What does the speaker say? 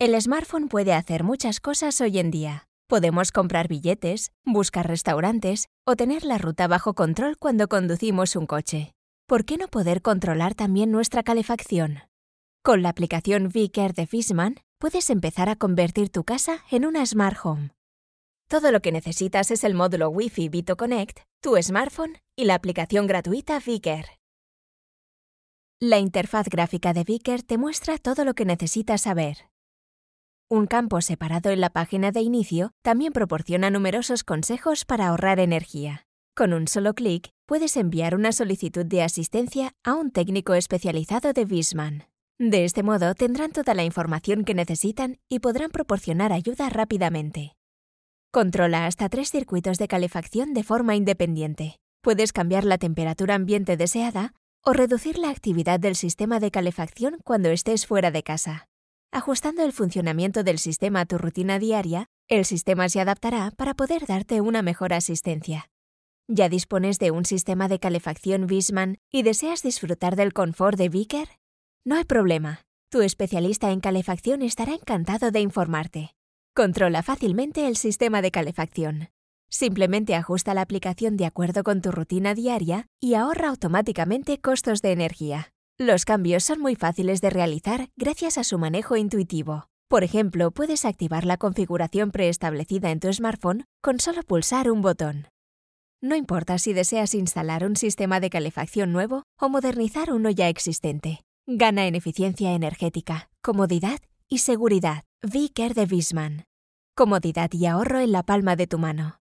El smartphone puede hacer muchas cosas hoy en día. Podemos comprar billetes, buscar restaurantes o tener la ruta bajo control cuando conducimos un coche. ¿Por qué no poder controlar también nuestra calefacción? Con la aplicación Vicker de Fisman puedes empezar a convertir tu casa en una smart home. Todo lo que necesitas es el módulo Wi-Fi Vito Connect, tu smartphone y la aplicación gratuita Vicker. La interfaz gráfica de Vicker te muestra todo lo que necesitas saber un campo separado en la página de inicio también proporciona numerosos consejos para ahorrar energía. Con un solo clic, puedes enviar una solicitud de asistencia a un técnico especializado de Bisman. De este modo, tendrán toda la información que necesitan y podrán proporcionar ayuda rápidamente. Controla hasta tres circuitos de calefacción de forma independiente. Puedes cambiar la temperatura ambiente deseada o reducir la actividad del sistema de calefacción cuando estés fuera de casa. Ajustando el funcionamiento del sistema a tu rutina diaria, el sistema se adaptará para poder darte una mejor asistencia. ¿Ya dispones de un sistema de calefacción Bisman y deseas disfrutar del confort de Vicker? No hay problema. Tu especialista en calefacción estará encantado de informarte. Controla fácilmente el sistema de calefacción. Simplemente ajusta la aplicación de acuerdo con tu rutina diaria y ahorra automáticamente costos de energía. Los cambios son muy fáciles de realizar gracias a su manejo intuitivo. Por ejemplo, puedes activar la configuración preestablecida en tu smartphone con solo pulsar un botón. No importa si deseas instalar un sistema de calefacción nuevo o modernizar uno ya existente. Gana en eficiencia energética, comodidad y seguridad. V-Care de Bisman. Comodidad y ahorro en la palma de tu mano.